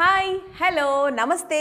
Hi hello నమస్తే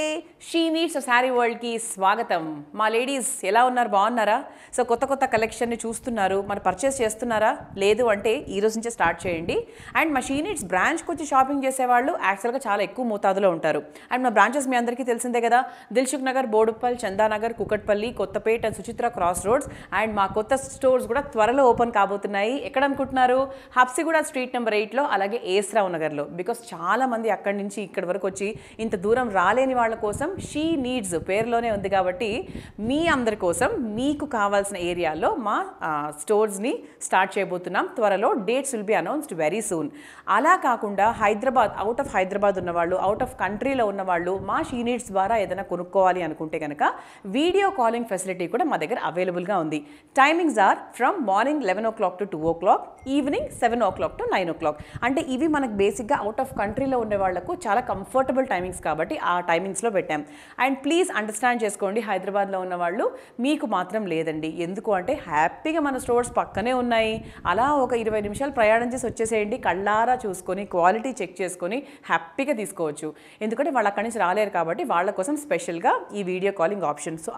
she needs saree వరల్డ్కి స్వాగతం మా లేడీస్ ఎలా ఉన్నారు బాగున్నారా సో కొత్త కొత్త కలెక్షన్ని చూస్తున్నారు మరి పర్చేస్ చేస్తున్నారా లేదు అంటే ఈ రోజు నుంచే స్టార్ట్ చేయండి అండ్ మా షీ నీడ్స్ బ్రాంచ్కి వచ్చి షాపింగ్ చేసేవాళ్ళు యాక్చువల్గా చాలా ఎక్కువ మోతాదులో ఉంటారు అండ్ మా బ్రాంచెస్ మీ అందరికీ తెలిసిందే కదా Dilsukhnagar Boduppal Chandanagar Kukatpally Kothapet and Suchitra cross roads and మా కొత్త స్టోర్స్ కూడా త్వరలో ఓపెన్ కాబోతున్నాయి ఎక్కడ అనుకుంటున్నారు హబ్సిగూడ స్ట్రీట్ నెంబర్ ఎయిట్లో అలాగే ఏస్రావు నగర్లో బికాస్ చాలామంది అక్కడి నుంచి ఇక్కడ వరకు వచ్చి ఇంత దూరం రాలేని వాళ్ళ కోసం షీ నీడ్స్ పేరులోనే ఉంది కాబట్టి మీ అందరి కోసం మీకు కావాల్సిన ఏరియాలో మా స్టోర్స్ని స్టార్ట్ చేయబోతున్నాం త్వరలో dates will be announced very soon అలా కాకుండా హైదరాబాద్ అవుట్ ఆఫ్ హైదరాబాద్ ఉన్నవాళ్ళు అవుట్ ఆఫ్ కంట్రీలో ఉన్నవాళ్ళు మా షీ నీడ్స్ ద్వారా ఏదైనా కొనుక్కోవాలి అనుకుంటే కనుక వీడియో కాలింగ్ ఫెసిలిటీ కూడా మా దగ్గర అవైలబుల్గా ఉంది timings are from morning eleven o'clock to two o'clock evening seven o'clock to nine o'clock అంటే ఇవి మనకు బేసిక్గా అవుట్ ఆఫ్ కంట్రీలో ఉండే వాళ్లకు చాలా కంఫర్టబుల్ టైమింగ్స్ కాబట్టి ఆ టైమింగ్స్లో పెట్టాం అండ్ ప్లీజ్ అండర్స్టాండ్ చేసుకోండి హైదరాబాద్లో ఉన్న వాళ్ళు మీకు మాత్రం లేదండి ఎందుకు అంటే హ్యాపీగా మన స్టోర్స్ పక్కనే ఉన్నాయి అలా ఒక ఇరవై నిమిషాలు ప్రయాణం చేసి వచ్చేసేయండి కళ్ళారా చూసుకొని క్వాలిటీ చెక్ చేసుకొని హ్యాపీగా తీసుకోవచ్చు ఎందుకంటే వాళ్ళు అక్కడి నుంచి రాలేరు కాబట్టి వాళ్ళ కోసం స్పెషల్గా ఈ వీడియో కాలింగ్ ఆప్షన్ సో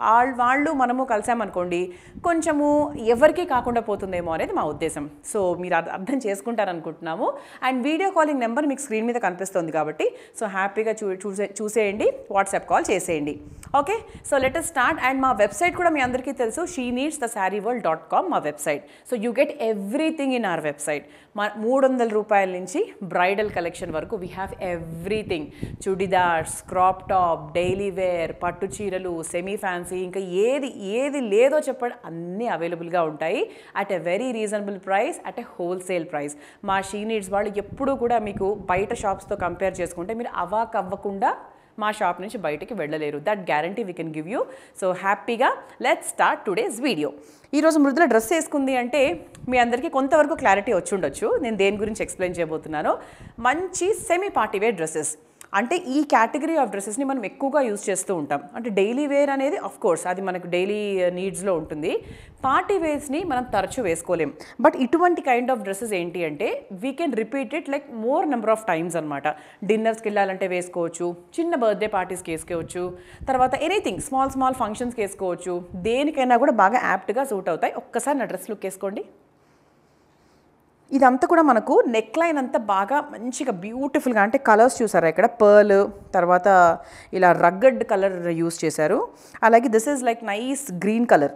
వాళ్ళు మనము కలిసామనుకోండి కొంచెము ఎవరికీ కాకుండా పోతుందేమో అనేది మా ఉద్దేశం సో మీరు అర్థం చేసుకుంటారు అనుకుంటున్నాము అండ్ వీడియో కాలింగ్ నెంబర్ మీకు స్క్రీన్ మీద కనిపిస్తుంది కాబట్టి సో హ్యాపీగా చూ చూసేయండి వాట్సాప్ కాల్ చేసేయండి okay so let us start and మా వెబ్సైట్ కూడా మీ అందరికీ తెలుసు she needs the saree world dot com మా website so you get everything in our website మా మూడు వందల రూపాయల నుంచి బ్రైడల్ కలెక్షన్ వరకు we have everything chudidars crop top daily wear పట్టు చీరలు సెమీ ఫ్యాన్సీ ఇంకా ఏది ఏది లేదో చెప్పండి అన్నీ అవైలబుల్గా ఉంటాయి at a very reasonable price at a wholesale price మా షీ నీడ్స్ వాళ్ళు ఎప్పుడూ కూడా మీకు బయట షాప్స్తో కంపేర్ చేసుకుంటే మీరు అవాక్ అవ్వకుండా మా షాప్ నుంచి బయటికి వెళ్ళలేరు that guarantee we can give you so హ్యాపీగా లెట్ స్టార్ట్ టుడేస్ వీడియో ఈరోజు మృదుల డ్రెస్ వేసుకుంది అంటే మీ అందరికీ కొంతవరకు క్లారిటీ వచ్చి ఉండొచ్చు నేను దేని గురించి ఎక్స్ప్లెయిన్ చేయబోతున్నాను మంచి సెమీ పార్టీవేర్ డ్రెస్సెస్ అంటే ఈ కేటగిరీ ఆఫ్ డ్రెస్సెస్ని మనం ఎక్కువగా యూజ్ చేస్తూ ఉంటాం అంటే డైలీ వేర్ అనేది అఫ్ కోర్స్ అది మనకు డైలీ uh, నీడ్స్లో ఉంటుంది పార్టీ వేర్స్ని మనం తరచూ వేసుకోలేం బట్ ఇటువంటి కైండ్ ఆఫ్ డ్రెస్సెస్ ఏంటి అంటే we can repeat it like more number of times అనమాట డిన్నర్స్కి వెళ్ళాలంటే వేసుకోవచ్చు చిన్న బర్త్డే పార్టీస్కి వేసుకోవచ్చు తర్వాత ఎనీథింగ్ స్మాల్ స్మాల్ ఫంక్షన్స్కి వేసుకోవచ్చు దేనికైనా కూడా బాగా యాప్ట్గా సూట్ అవుతాయి ఒక్కసారి నా డ్రెస్ లుక్ వేసుకోండి ఇదంతా కూడా మనకు నెక్ లైన్ అంతా బాగా మంచిగా బ్యూటిఫుల్గా అంటే కలర్స్ చూసారా ఇక్కడ పర్ల్ తర్వాత ఇలా రగ్గడ్ కలర్ యూస్ చేశారు అలాగే this is like nice green colour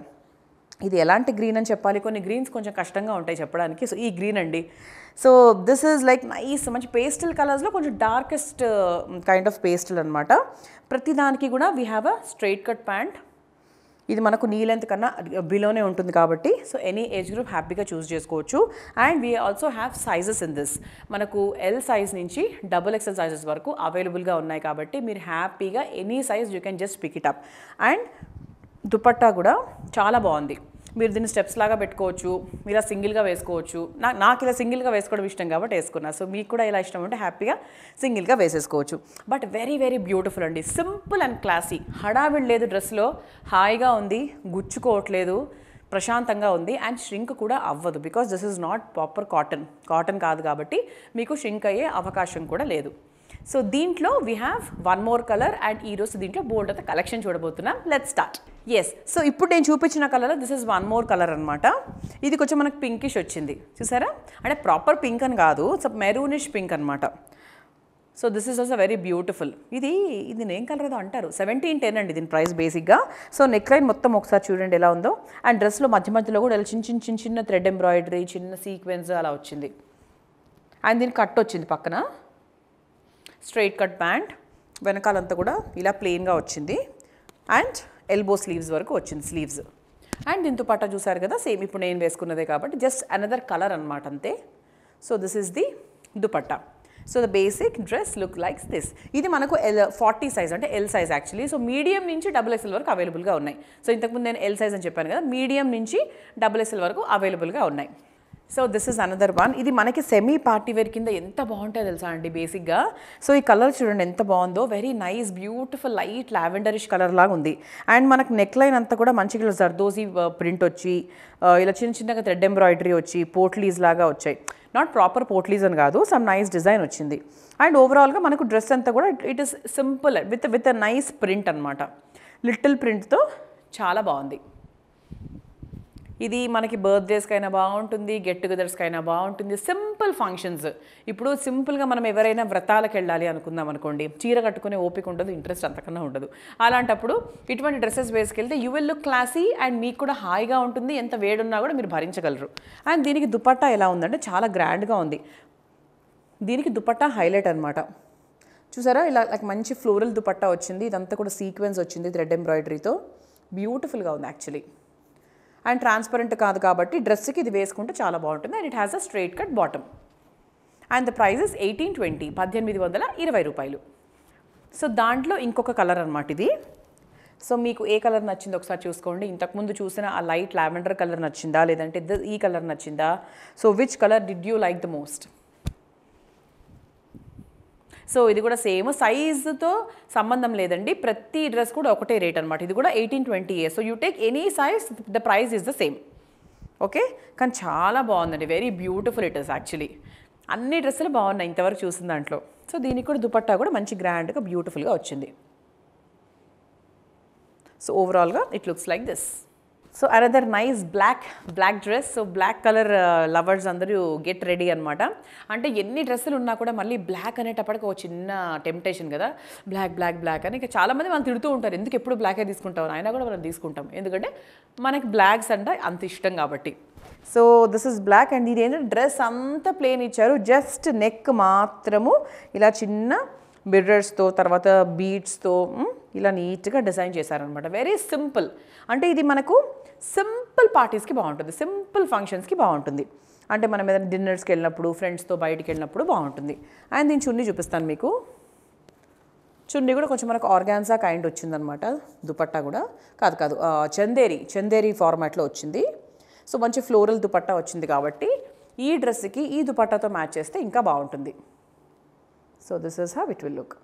ఇది ఎలాంటి గ్రీన్ అని చెప్పాలి కొన్ని గ్రీన్స్ కొంచెం కష్టంగా ఉంటాయి చెప్పడానికి సో ఈ గ్రీన్ అండి so this is like nice మంచి పేస్టల్ కలర్స్లో కొంచెం డార్కెస్ట్ కైండ్ ఆఫ్ పేస్టల్ అనమాట ప్రతి దానికి కూడా we have a straight cut pant ఇది మనకు నీ లెంత్ కన్నా బిలోనే ఉంటుంది కాబట్టి సో ఎనీ ఏజ్ గ్రూప్ హ్యాపీగా చూస్ చేసుకోవచ్చు and we also have sizes in this మనకు ఎల్ సైజ్ నుంచి డబుల్ ఎక్సెల్ సైజెస్ వరకు అవైలబుల్గా ఉన్నాయి కాబట్టి మీరు హ్యాపీగా any size you can just pick it up and dupatta కూడా చాలా బాగుంది మీరు దీన్ని స్టెప్స్ లాగా పెట్టుకోవచ్చు ఇలా సింగిల్గా వేసుకోవచ్చు నా నాకు ఇలా సింగిల్గా వేసుకోవడం ఇష్టం కాబట్టి వేసుకున్నా సో మీకు కూడా ఇలా ఇష్టం ఉంటే హ్యాపీగా సింగిల్గా వేసేసుకోవచ్చు బట్ వెరీ వెరీ బ్యూటిఫుల్ అండి సింపుల్ అండ్ క్లాసీ హడావిడి లేదు డ్రెస్లో హాయిగా ఉంది గుచ్చుకోవట్లేదు ప్రశాంతంగా ఉంది అండ్ ష్రింక్ కూడా అవ్వదు because this is not proper cotton cotton కాదు కాబట్టి మీకు ష్రింక్ అయ్యే అవకాశం కూడా లేదు సో దీంట్లో we have one more colour and ఈరోజు దీంట్లో బోల్డ్ అయితే కలెక్షన్ చూడబోతున్నాం లెట్ స్టార్ట్ ఎస్ సో ఇప్పుడు నేను చూపించిన colour this is one more colour అనమాట ఇది కొంచెం మనకు పింకిష్ వచ్చింది చూసారా అంటే ప్రాపర్ పింక్ అని కాదు సో మెరూనిష్ పింక్ అనమాట so this is also very beautiful ఇది ఇది ఏం కలర్ ఏదో అంటారు సెవెంటీన్ టెన్ అండి దీని ప్రైస్ బేసిక్గా సో నెక్ లైన్ మొత్తం ఒకసారి చూడండి ఎలా ఉందో అండ్ డ్రెస్లో మధ్య మధ్యలో కూడా ఇలా చిన్న చిన్న చిన్న చిన్న థ్రెడ్ ఎంబ్రాయిడరీ చిన్న సీక్వెన్స్ అలా వచ్చింది అండ్ దీని కట్ వచ్చింది పక్కన స్ట్రైట్ కట్ ప్యాంట్ వెనకాలంతా కూడా ఇలా ప్లెయిన్గా వచ్చింది అండ్ ఎల్బో స్లీవ్స్ వరకు వచ్చింది స్లీవ్స్ అండ్ దీంతో పాటు చూసారు కదా సేమ్ ఇప్పుడు నేను వేసుకున్నదే కాబట్టి జస్ట్ అనదర్ కలర్ అనమాట అంతే so this is the dupatta so the basic dress look likes this ఇది మనకు ఎల్ ఫార్టీ సైజ్ అంటే L size actually so medium నుంచి డబుల్ ఎస్ఎల్ వరకు అవైలబుల్గా ఉన్నాయి సో ఇంతకుముందు నేను ఎల్ సైజ్ అని చెప్పాను కదా మీడియం నుంచి డబుల్ ఎస్ఎల్ వరకు అవైలబుల్గా ఉన్నాయి so this is another one ఇది మనకి సెమీ పార్టీ వేర్ కింద ఎంత బాగుంటుందో తెలుసా అండి బేసిక్గా సో ఈ కలర్ చూడండి ఎంత బాగుందో very nice beautiful light lavenderish colour లాగా ఉంది అండ్ మనకు నెక్ లైన్ అంతా కూడా మంచిగా జర్దోజీ ప్రింట్ వచ్చి ఇలా చిన్న చిన్నగా థ్రెడ్ ఎంబ్రాయిడరీ వచ్చి పోర్ట్లీస్ లాగా వచ్చాయి నాట్ ప్రాపర్ పోర్ట్లీస్ అని కాదు సమ్ నైస్ డిజైన్ వచ్చింది అండ్ ఓవరాల్గా మనకు డ్రెస్ అంతా కూడా it is simple with with nice print అనమాట లిటిల్ ప్రింట్తో చాలా బాగుంది ఇది మనకి బర్త్డేస్కైనా బాగుంటుంది గెట్ టుగెదర్స్కైనా బాగుంటుంది సింపుల్ ఫంక్షన్స్ ఇప్పుడు సింపుల్గా మనం ఎవరైనా వ్రతాలకు వెళ్ళాలి అనుకుందాం అనుకోండి చీర కట్టుకునే ఓపిక ఉండదు ఇంట్రెస్ట్ అంతకన్నా ఉండదు అలాంటప్పుడు ఇటువంటి డ్రెస్సెస్ వేసుకెళ్తే you will look classy and మీకు కూడా హాయిగా ఉంటుంది ఎంత వేడున్నా కూడా మీరు భరించగలరు అండ్ దీనికి దుపట్టా ఎలా ఉందంటే చాలా గ్రాండ్గా ఉంది దీనికి దుపట్టా హైలైట్ అనమాట చూసారా ఇలా లైక్ మంచి ఫ్లోరల్ దుపట్టా వచ్చింది ఇదంతా కూడా సీక్వెన్స్ వచ్చింది థ్రెడ్ ఎంబ్రాయిడరీతో బ్యూటిఫుల్గా ఉంది యాక్చువల్లీ అండ్ ట్రాన్స్పరెంట్ కాదు కాబట్టి డ్రెస్కి ఇది వేసుకుంటే చాలా బాగుంటుంది and it has a straight cut bottom and the prizes eighteen twenty పద్దెనిమిది వందల ఇరవై రూపాయలు సో దాంట్లో ఇంకొక కలర్ అనమాట ఇది సో మీకు ఏ కలర్ నచ్చిందో ఒకసారి చూసుకోండి ఇంతకుముందు చూసిన ఆ లైట్ లావెండర్ కలర్ నచ్చిందా లేదంటే ఈ కలర్ నచ్చిందా so which colour did you like the most so ఇది కూడా సేమ్ సైజుతో సంబంధం లేదండి ప్రతి డ్రెస్ కూడా ఒకటే రేట్ అనమాట ఇది కూడా ఎయిటీన్ ట్వంటీ ఏ so you take any size the prize is the same okay కానీ చాలా బాగుందండి very beautiful it is actually అన్ని డ్రెస్సులు బాగున్నాయి ఇంతవరకు చూసిన దాంట్లో సో దీనికి కూడా దుపట్టా కూడా మంచి గ్రాండ్గా బ్యూటిఫుల్గా వచ్చింది సో ఓవరాల్గా it looks like this so another nice black black dress so black colour lovers అందరూ గెట్ రెడీ అనమాట అంటే ఎన్ని డ్రెస్సులు ఉన్నా కూడా మళ్ళీ బ్లాక్ అనేటప్పటికి ఒక చిన్న టెంప్టేషన్ కదా బ్లాక్ బ్లాక్ బ్లాక్ అని ఇక చాలామంది వాళ్ళు తిడుతూ ఉంటారు ఎందుకు ఎప్పుడు బ్లాకే తీసుకుంటాం అయినా కూడా మనం తీసుకుంటాం ఎందుకంటే మనకి బ్లాక్స్ అంటే అంత ఇష్టం కాబట్టి so this is black and ఇది ఏంటంటే డ్రెస్ అంతా ప్లేన్ ఇచ్చారు జస్ట్ నెక్ మాత్రము ఇలా చిన్న మిర్రర్స్తో తర్వాత బీడ్స్తో ఇలా నీట్గా డిజైన్ చేశారనమాట వెరీ సింపుల్ అంటే ఇది మనకు సింపుల్ పార్టీస్కి బాగుంటుంది సింపుల్ ఫంక్షన్స్కి బాగుంటుంది అంటే మనం ఏదైనా డిన్నర్స్కి వెళ్ళినప్పుడు ఫ్రెండ్స్తో బయటికి వెళ్ళినప్పుడు బాగుంటుంది అండ్ దీని చున్నీ చూపిస్తాను మీకు చున్నీ కూడా కొంచెం మనకు ఆర్గాన్సా కైండ్ వచ్చిందనమాట దుపట్టా కూడా కాదు కాదు చందేరి చందేరి ఫార్మాట్లో వచ్చింది సో మంచి ఫ్లోరల్ దుపట్టా వచ్చింది కాబట్టి ఈ డ్రెస్కి ఈ దుపట్టాతో మ్యాచ్ చేస్తే ఇంకా బాగుంటుంది so this is how it will look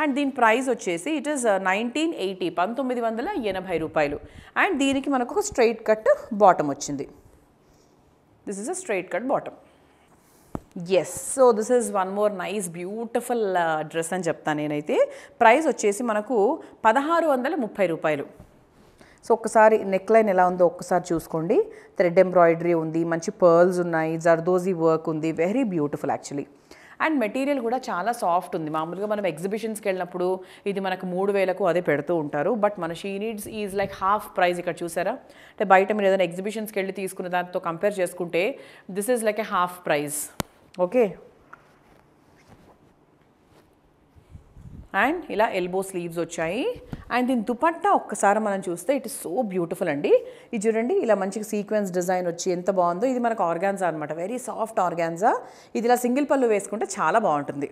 and దీని ప్రైస్ వచ్చేసి ఇట్ ఈస్ నైన్టీన్ ఎయిటీ పంతొమ్మిది వందల ఎనభై రూపాయలు అండ్ దీనికి మనకు ఒక స్ట్రైట్ కట్ బాటమ్ వచ్చింది this is a straight cut bottom yes so this is one more nice beautiful dress అని చెప్తాను నేనైతే ప్రైస్ వచ్చేసి మనకు పదహారు వందల ముప్పై రూపాయలు సో ఒక్కసారి నెక్ లైన్ ఎలా ఉందో ఒక్కసారి చూసుకోండి థ్రెడ్ ఎంబ్రాయిడరీ ఉంది మంచి పర్ల్స్ ఉన్నాయి జర్దోజీ వర్క్ ఉంది very beautiful actually and material కూడా చాలా సాఫ్ట్ ఉంది మామూలుగా మనం ఎగ్జిబిషన్స్కి వెళ్ళినప్పుడు ఇది మనకు మూడు వేలకు అదే పెడుతూ ఉంటారు బట్ మన she needs is like half price ఇక్కడ చూసారా అంటే బయట మీరు ఏదైనా ఎగ్జిబిషన్స్కి వెళ్ళి తీసుకున్న దాంతో కంపేర్ చేసుకుంటే this is like a half price okay and ఇలా ఎల్బో స్లీవ్స్ వచ్చాయి అండ్ దీని దుపట్టా ఒక్కసారి మనం చూస్తే ఇట్ ఇస్ సో బ్యూటిఫుల్ అండి ఇది చూడండి ఇలా మంచిగా సీక్వెన్స్ డిజైన్ వచ్చి ఎంత బాగుందో ఇది మనకు ఆర్గాన్జా అనమాట వెరీ సాఫ్ట్ ఆర్గాన్జా ఇది ఇలా సింగిల్ పళ్ళు వేసుకుంటే చాలా బాగుంటుంది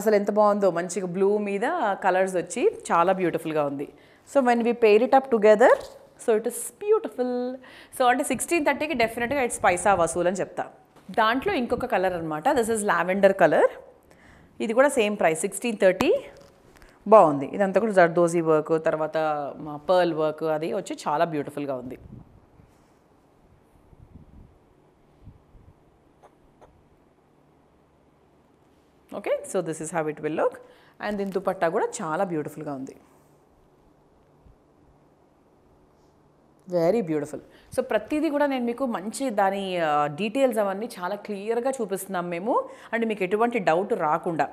అసలు ఎంత బాగుందో మంచిగా బ్లూ మీద కలర్స్ వచ్చి చాలా బ్యూటిఫుల్గా ఉంది so when we pair it up together so it is beautiful so అంటే సిక్స్టీన్ థర్టీకి డెఫినెట్గా ఇట్స్ పైసా వసూల్ అని చెప్తా దాంట్లో ఇంకొక కలర్ అనమాట దిస్ ఇస్ లావెండర్ కలర్ ఇది కూడా సేమ్ ప్రైస్ సిక్స్టీన్ థర్టీ బాగుంది ఇదంతా కూడా జర్దోజీ వర్క్ తర్వాత పర్ల్ వర్క్ అది వచ్చి చాలా బ్యూటిఫుల్గా ఉంది okay so this is how it will will look and దీని దుపట్టా కూడా చాలా బ్యూటిఫుల్గా ఉంది వెరీ బ్యూటిఫుల్ సో ప్రతిదీ కూడా నేను మీకు మంచి దాని డీటెయిల్స్ అవన్నీ చాలా క్లియర్గా చూపిస్తున్నాం మేము అండ్ మీకు ఎటువంటి డౌట్ రాకుండా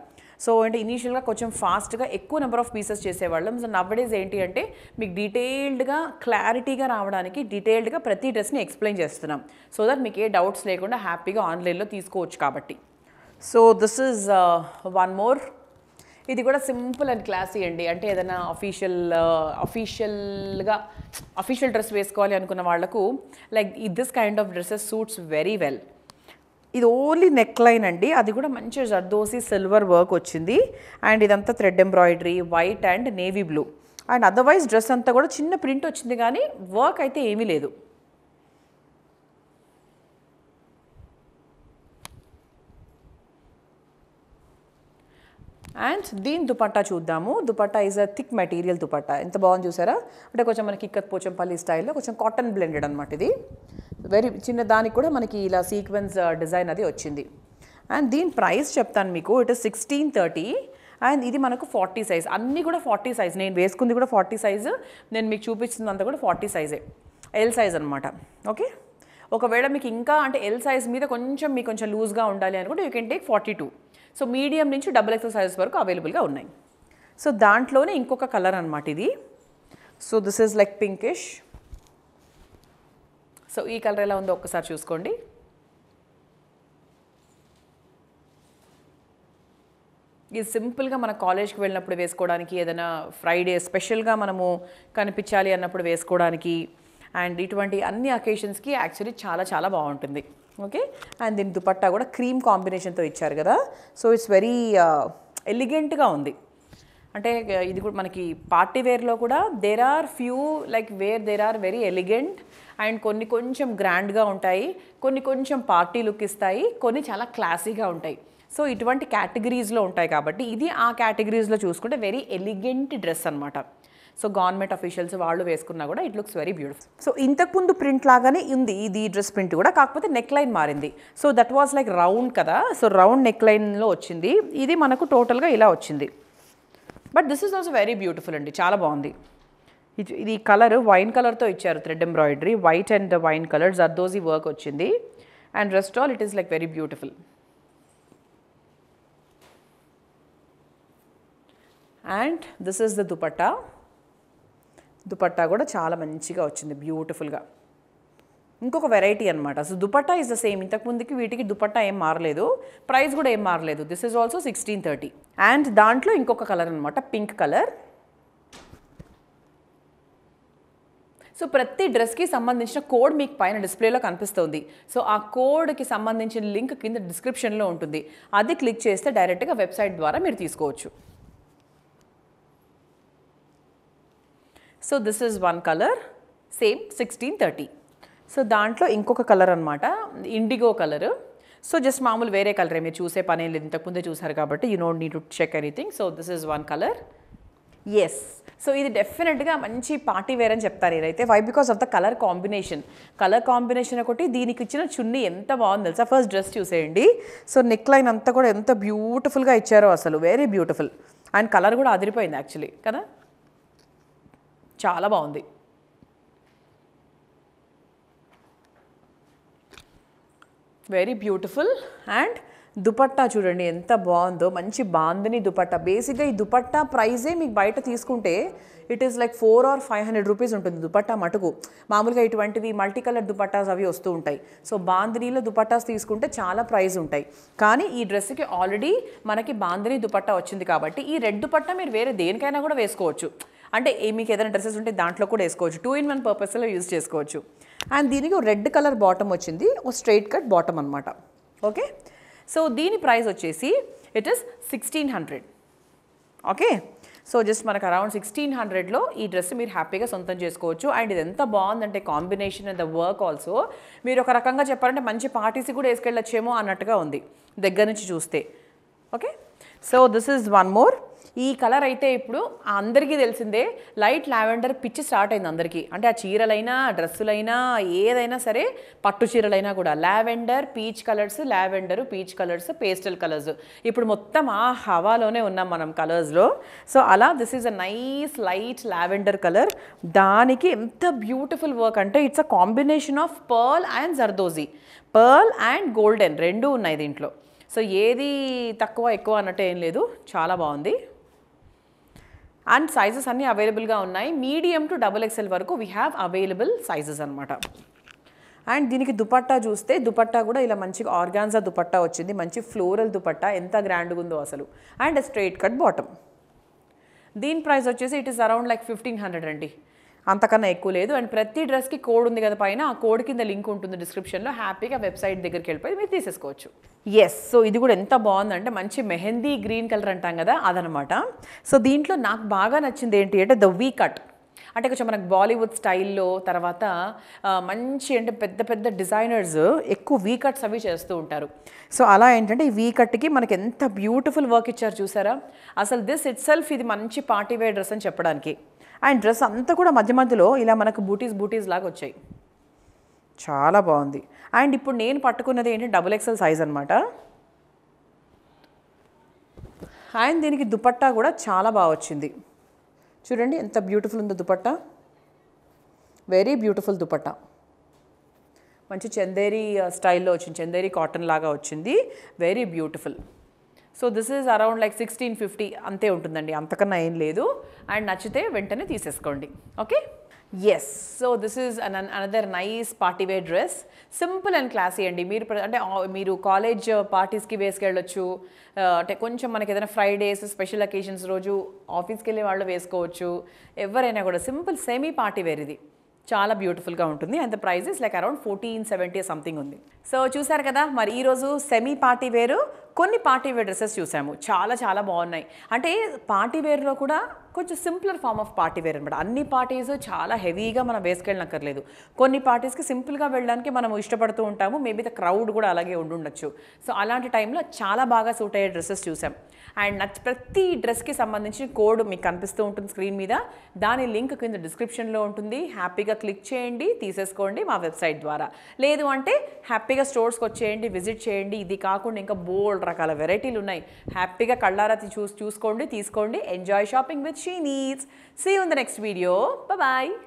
సో అంటే ఇనీషియల్గా కొంచెం ఫాస్ట్గా ఎక్కువ నెంబర్ ఆఫ్ పీసెస్ చేసేవాళ్ళం సో నవ్వడేజ్ ఏంటి అంటే మీకు డీటెయిల్డ్గా క్లారిటీగా రావడానికి డీటెయిల్డ్గా ప్రతి డ్రెస్ని ఎక్స్ప్లెయిన్ చేస్తున్నాం సో దట్ మీకు ఏ డౌట్స్ లేకుండా హ్యాపీగా ఆన్లైన్లో తీసుకోవచ్చు కాబట్టి so this is one more ఇది కూడా సింపుల్ అండ్ క్లాసీ అండి అంటే ఏదైనా అఫీషియల్ అఫీషియల్గా అఫీషియల్ డ్రెస్ వేసుకోవాలి అనుకున్న వాళ్లకు like this kind of dresses suits very well ఇది ఓన్లీ నెక్ లైన్ అండి అది కూడా మంచి జర్దోసి సిల్వర్ వర్క్ వచ్చింది అండ్ ఇదంతా thread embroidery white and navy blue and otherwise dress అంతా కూడా చిన్న ప్రింట్ వచ్చింది కానీ వర్క్ అయితే ఏమీ లేదు అండ్ దీని దుపట్టా చూద్దాము dupatta is a thick material dupatta ఎంత బాగుంది చూసారా అంటే కొంచెం మనకి ఇక్కత్ పోచంపల్లి స్టైల్లో కొంచెం కాటన్ బ్లెండెడ్ అనమాట ఇది వెరీ చిన్న దానికి కూడా మనకి ఇలా సీక్వెన్స్ డిజైన్ uh, అది వచ్చింది అండ్ దీని ప్రైస్ చెప్తాను మీకు it is sixteen thirty and ఇది మనకు ఫార్టీ సైజ్ అన్నీ కూడా ఫార్టీ సైజ్ నేను వేసుకుంది కూడా ఫార్టీ సైజు నేను మీకు చూపించిందంతా కూడా ఫార్టీ సైజే ఎల్ సైజ్ అనమాట ఓకే ఒకవేళ మీకు ఇంకా అంటే ఎల్ సైజ్ మీద కొంచెం మీకు కొంచెం లూజ్గా ఉండాలి అనుకుంటే you can take forty two so medium నుంచి డబుల్ ఎక్సెల్ సైజెస్ వరకు అవైలబుల్గా ఉన్నాయి సో దాంట్లోనే ఇంకొక కలర్ అనమాట ఇది so this is like pinkish so ఈ కలర్ ఎలా ఉందో ఒక్కసారి చూసుకోండి ఇది సింపుల్గా మన కాలేజ్కి వెళ్ళినప్పుడు వేసుకోవడానికి ఏదైనా ఫ్రైడే స్పెషల్గా మనము కనిపించాలి అన్నప్పుడు వేసుకోవడానికి అండ్ ఇటువంటి అన్ని అకేషన్స్కి యాక్చువల్లీ చాలా చాలా బాగుంటుంది ఓకే అండ్ దీని దుపట్టా కూడా క్రీమ్ కాంబినేషన్తో ఇచ్చారు కదా సో ఇట్స్ వెరీ ఎలిగెంట్గా ఉంది అంటే ఇది కూడా మనకి పార్టీ వేర్లో కూడా there are few like wear there are very elegant and కొన్ని కొంచెం గ్రాండ్గా ఉంటాయి కొన్ని కొంచెం పార్టీ లుక్ ఇస్తాయి కొన్ని చాలా క్లాసీగా ఉంటాయి సో ఇటువంటి కేటగిరీస్లో ఉంటాయి కాబట్టి ఇది ఆ కేటగిరీస్లో చూసుకుంటే వెరీ ఎలిగెంట్ డ్రెస్ అనమాట సో గవర్నమెంట్ అఫీషియల్స్ వాళ్ళు వేసుకున్నా కూడా it looks very beautiful so ఇంతకుముందు ప్రింట్ లాగానే ఉంది ఇది డ్రెస్ ప్రింట్ కూడా కాకపోతే నెక్ లైన్ మారింది so that was like round కదా సో రౌండ్ నెక్ లైన్లో వచ్చింది ఇది మనకు టోటల్గా ఇలా వచ్చింది but this is also very beautiful అండి చాలా బాగుంది ఇది కలర్ వైన్ కలర్తో ఇచ్చారు thread embroidery white and wine colour zardozi work వచ్చింది and rest all it is like very beautiful and this is the dupatta dupatta కూడా చాలా మంచిగా వచ్చింది బ్యూటిఫుల్గా ఇంకొక వెరైటీ అనమాట so dupatta is the same ఇంతకుముందుకి వీటికి దుపట్టా ఏం మారలేదు ప్రైస్ కూడా ఏం మారలేదు this is also sixteen thirty and దాంట్లో ఇంకొక కలర్ అనమాట పింక్ కలర్ సో ప్రతి డ్రెస్కి సంబంధించిన కోడ్ మీకు పైన డిస్ప్లేలో కనిపిస్తుంది సో ఆ కోడ్కి సంబంధించిన లింక్ కింద డిస్క్రిప్షన్లో ఉంటుంది అది క్లిక్ చేస్తే డైరెక్ట్గా వెబ్సైట్ ద్వారా మీరు తీసుకోవచ్చు so this is one colour same sixteen thirty so దాంట్లో ఇంకొక కలర్ అనమాట ఇండిగో కలరు సో జస్ట్ మామూలు వేరే కలరే మీరు చూసే పని లేదు ఇంతకుముందే చూసారు కాబట్టి you not need to check anything so this is one colour yes so ఇది డెఫినెట్గా మంచి పార్టీ వేర్ అని చెప్తారు ఇదైతే why because of the colour combination colour combination ఒకటి దీనికి ఇచ్చిన చున్నీ ఎంత బాగుంది తెలుసా ఫస్ట్ డ్రెస్ చూసేయండి సో నెక్ లైన్ అంతా కూడా ఎంత బ్యూటిఫుల్గా ఇచ్చారో అసలు వెరీ బ్యూటిఫుల్ అండ్ కలర్ కూడా అదిరిపోయింది యాక్చువల్లీ కదా చాలా బాగుంది వెరీ బ్యూటిఫుల్ అండ్ దుపట్టా చూడండి ఎంత బాగుందో మంచి బాందని దుపట్టా బేసిక్గా ఈ దుపట్టా ప్రైజే మీకు బయట తీసుకుంటే it is like four or five hundred rupees ఉంటుంది దుపట్టా మటుకు మామూలుగా ఇటువంటివి మల్టీ కలర్ దుపట్టాస్ అవి వస్తూ ఉంటాయి సో బాందినీలో దుపట్టాస్ తీసుకుంటే చాలా ప్రైజ్ ఉంటాయి కానీ ఈ డ్రెస్కి ఆల్రెడీ మనకి బాందిని దుపట్టా వచ్చింది కాబట్టి ఈ రెడ్ దుపట్టా మీరు వేరే దేనికైనా కూడా వేసుకోవచ్చు అంటే మీకు ఏదైనా డ్రెస్సెస్ ఉంటే దాంట్లో కూడా వేసుకోవచ్చు టూ ఇన్ వన్ పర్పస్లో యూజ్ చేసుకోవచ్చు అండ్ దీనికి రెడ్ కలర్ బాటమ్ వచ్చింది ఒక స్ట్రైట్ కట్ బాటమ్ అనమాట ఓకే సో దీని ప్రైస్ వచ్చేసి it is sixteen hundred okay so just మనకు అరౌండ్ సిక్స్టీన్ హండ్రెడ్లో ఈ డ్రెస్ మీరు హ్యాపీగా సొంతం చేసుకోవచ్చు అండ్ ఇది ఎంత బాగుందంటే combination and the work also మీరు ఒక రకంగా చెప్పాలంటే మంచి పార్టీస్ కూడా వేసుకెళ్ళొచ్చేమో అన్నట్టుగా ఉంది దగ్గర నుంచి చూస్తే okay so this is one more ఈ కలర్ అయితే ఇప్పుడు అందరికీ తెలిసిందే లైట్ లావెండర్ పిచ్చి స్టార్ట్ అయింది అందరికీ అంటే ఆ చీరలైనా డ్రెస్సులైనా ఏదైనా సరే పట్టు చీరలైనా కూడా lavender peach colours lavender peach colours pastel colours ఇప్పుడు మొత్తం ఆ హవాలోనే ఉన్నాం మనం కలర్స్లో సో అలా this is a nice light lavender colour దానికి ఎంత బ్యూటిఫుల్ వర్క్ అంటే it's a combination of pearl and zardozi pearl and golden రెండు ఉన్నాయి దీంట్లో సో ఏది తక్కువ ఎక్కువ అన్నట్టు ఏం లేదు చాలా బాగుంది అండ్ సైజెస్ అన్నీ అవైలబుల్గా ఉన్నాయి మీడియం టు డబుల్ ఎక్స్ఎల్ వరకు వీ హ్యావ్ అవైలబుల్ సైజెస్ అనమాట అండ్ దీనికి దుపట్టా చూస్తే దుపట్టా కూడా ఇలా మంచిగా ఆర్గాన్జా దుపట్టా వచ్చింది మంచి ఫ్లోరల్ దుపట్టా ఎంత గ్రాండ్గా ఉందో అసలు అండ్ స్ట్రైట్ కట్ బాటమ్ దీని ప్రైస్ వచ్చేసి it is around like fifteen hundred అండి అంతకన్నా ఎక్కువ లేదు అండ్ ప్రతి డ్రెస్కి కోడ్ ఉంది కదా పైన ఆ కోడ్ కింద లింక్ ఉంటుంది డిస్క్రిప్షన్లో హ్యాపీగా వెబ్సైట్ దగ్గరికి వెళ్ళిపోయి మీరు తీసేసుకోవచ్చు ఎస్ సో ఇది కూడా ఎంత బాగుందంటే మంచి మెహందీ గ్రీన్ కలర్ అంటాం కదా అదనమాట సో దీంట్లో నాకు బాగా నచ్చింది ఏంటి అంటే ద వీ కట్ అంటే కొంచెం మనకు బాలీవుడ్ స్టైల్లో తర్వాత మంచి అంటే పెద్ద పెద్ద డిజైనర్స్ ఎక్కువ వీ కట్స్ అవి చేస్తూ ఉంటారు సో అలా ఏంటంటే ఈ వీ కట్కి మనకి ఎంత బ్యూటిఫుల్ వర్క్ ఇచ్చారు చూసారా అసలు దిస్ ఇట్ సెల్ఫ్ ఇది మంచి పార్టీ వేర్ డ్రెస్ అని చెప్పడానికి అండ్ డ్రెస్ అంతా కూడా మధ్య మధ్యలో ఇలా మనకు బూటీస్ బూటీస్ లాగా వచ్చాయి చాలా బాగుంది అండ్ ఇప్పుడు నేను పట్టుకున్నది ఏంటి డబుల్ ఎక్సెల్ సైజ్ అనమాట అండ్ దీనికి దుపట్టా కూడా చాలా బాగా వచ్చింది చూడండి ఎంత బ్యూటిఫుల్ ఉందో దుపట్టా వెరీ బ్యూటిఫుల్ దుపట్టా మంచి చందేరి స్టైల్లో వచ్చింది చందేరి కాటన్ లాగా వచ్చింది very beautiful so this is around like sixteen fifty అంతే ఉంటుందండి అంతకన్నా ఏం లేదు అండ్ నచ్చితే వెంటనే తీసేసుకోండి okay yes so this is an another nice party wear dress simple and classy అండి మీరు అంటే మీరు కాలేజ్ పార్టీస్కి వేసుకెళ్ళొచ్చు అంటే కొంచెం మనకి ఏదైనా ఫ్రైడేస్ స్పెషల్ అకేషన్స్ రోజు ఆఫీస్కి వెళ్ళే వాళ్ళు వేసుకోవచ్చు ఎవరైనా కూడా సింపుల్ సెమీ పార్టీ వేర్ ఇది చాలా బ్యూటిఫుల్గా ఉంటుంది and the prices like around fourteen seventy something ఉంది సో చూసారు కదా మరి ఈరోజు సెమీ పార్టీ వేరు కొన్ని పార్టీ వేర్ డ్రెస్సెస్ చూసాము చాలా చాలా బాగున్నాయి అంటే పార్టీ వేర్లో కూడా కొంచెం simpler form of party wear అనమాట అన్ని పార్టీస్ చాలా హెవీగా మనం వేసుకెళ్ళనక్కర్లేదు కొన్ని పార్టీస్కి సింపుల్గా వెళ్ళడానికి మనం ఇష్టపడుతూ ఉంటాము మేబీ ద క్రౌడ్ కూడా అలాగే ఉండుండొచ్చు సో అలాంటి టైంలో చాలా బాగా సూట్ అయ్యే డ్రెస్సెస్ చూసాం అండ్ ప్రతి డ్రెస్కి సంబంధించి కోడ్ మీకు కనిపిస్తూ ఉంటుంది స్క్రీన్ మీద దాని లింక్ కింద డిస్క్రిప్షన్లో ఉంటుంది హ్యాపీగా క్లిక్ చేయండి తీసేసుకోండి మా వెబ్సైట్ ద్వారా లేదు అంటే హ్యాపీగా స్టోర్స్కి వచ్చేయండి విజిట్ చేయండి ఇది కాకుండా ఇంకా బోల్డ్ రకాల వెరైటీలు ఉన్నాయి హ్యాపీగా కళ్ళారా చూసి చూసుకోండి తీసుకోండి enjoy shopping with she needs. See you in the next video. Bye-bye.